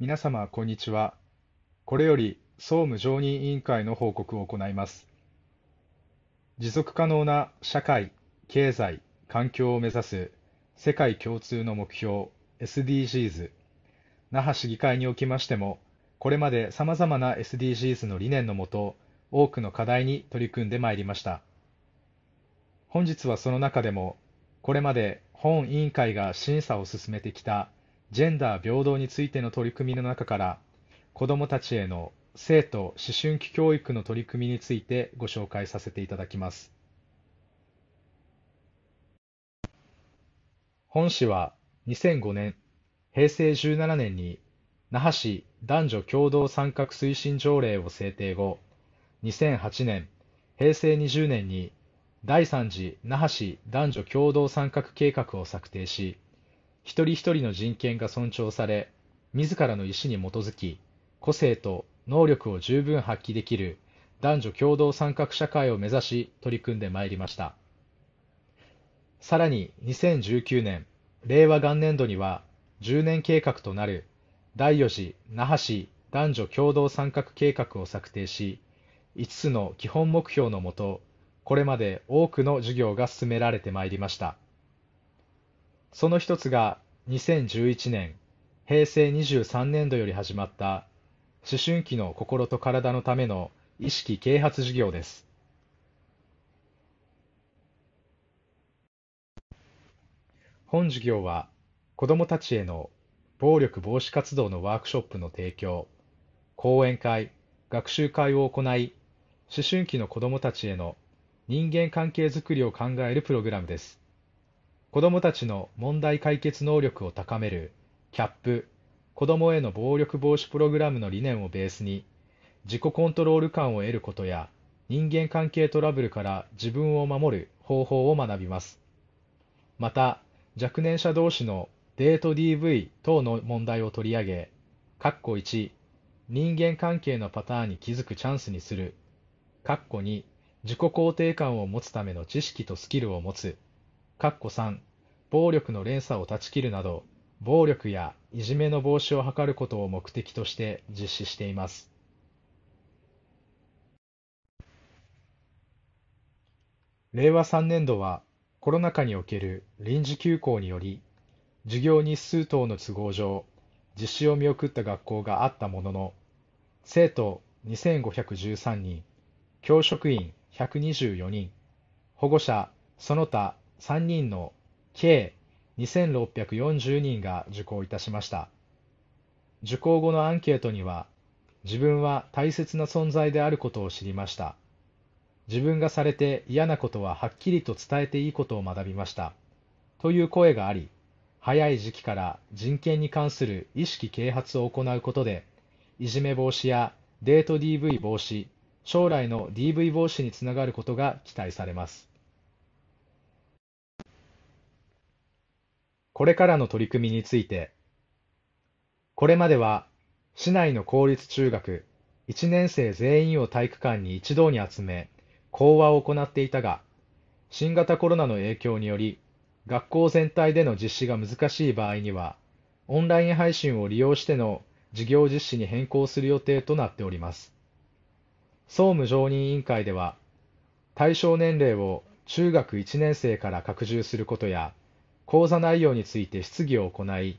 皆様、こんにちは。これより総務常任委員会の報告を行います。持続可能な社会、経済、環境を目指す世界共通の目標 SDGs 那覇市議会におきましてもこれまでさまざまな SDGs の理念のもと多くの課題に取り組んでまいりました本日はその中でもこれまで本委員会が審査を進めてきたジェンダー平等についての取り組みの中から子どもたちへの生徒思春期教育の取り組みについてご紹介させていただきます本市は2005年平成17年に那覇市男女共同参画推進条例を制定後2008年平成20年に第3次那覇市男女共同参画計画を策定し一人一人の人権が尊重され、自らの意思に基づき、個性と能力を十分発揮できる男女共同参画社会を目指し取り組んでまいりました。さらに2019年、令和元年度には10年計画となる第4次那覇市男女共同参画計画を策定し、5つの基本目標のもと、これまで多くの授業が進められてまいりました。その一つが2011年、平成23年度より始まった思春期の心と体のための意識啓発事業です。本事業は子どもたちへの暴力防止活動のワークショップの提供、講演会、学習会を行い、思春期の子どもたちへの人間関係づくりを考えるプログラムです。子どもたちの問題解決能力を高める CAP 子どもへの暴力防止プログラムの理念をベースに自己コントロール感を得ることや人間関係トラブルから自分を守る方法を学びますまた若年者同士のデート DV 等の問題を取り上げ1人間関係のパターンに気づくチャンスにする2自己肯定感を持つための知識とスキルを持つ3暴力の連鎖を断ち切るなど、暴力やいじめの防止を図ることを目的として実施しています。令和3年度はコロナ禍における臨時休校により、授業日数等の都合上、実施を見送った学校があったものの、生徒2513人、教職員124人、保護者その他3人の計2640人が受講いたしました受講後のアンケートには自分は大切な存在であることを知りました自分がされて嫌なことははっきりと伝えていいことを学びましたという声があり早い時期から人権に関する意識啓発を行うことでいじめ防止やデート DV 防止将来の DV 防止につながることが期待されますこれからの取り組みについて、これまでは市内の公立中学1年生全員を体育館に一堂に集め、講話を行っていたが、新型コロナの影響により、学校全体での実施が難しい場合には、オンライン配信を利用しての事業実施に変更する予定となっております。総務常任委員会では、対象年齢を中学1年生から拡充することや、講座内容について質疑を行い、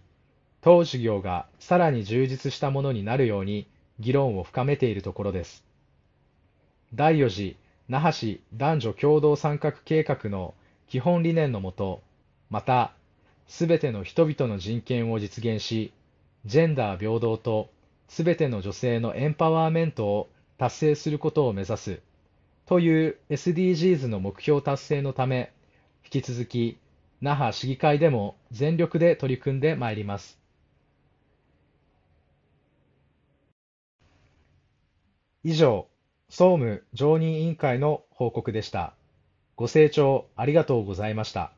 当授業がさらに充実したものになるように議論を深めているところです。第4次那覇市男女共同参画計画の基本理念のもと、また、すべての人々の人権を実現し、ジェンダー平等とすべての女性のエンパワーメントを達成することを目指すという SDGs の目標達成のため、引き続き那覇市議会でも全力で取り組んでまいります。以上、総務常任委員会の報告でした。ご清聴ありがとうございました。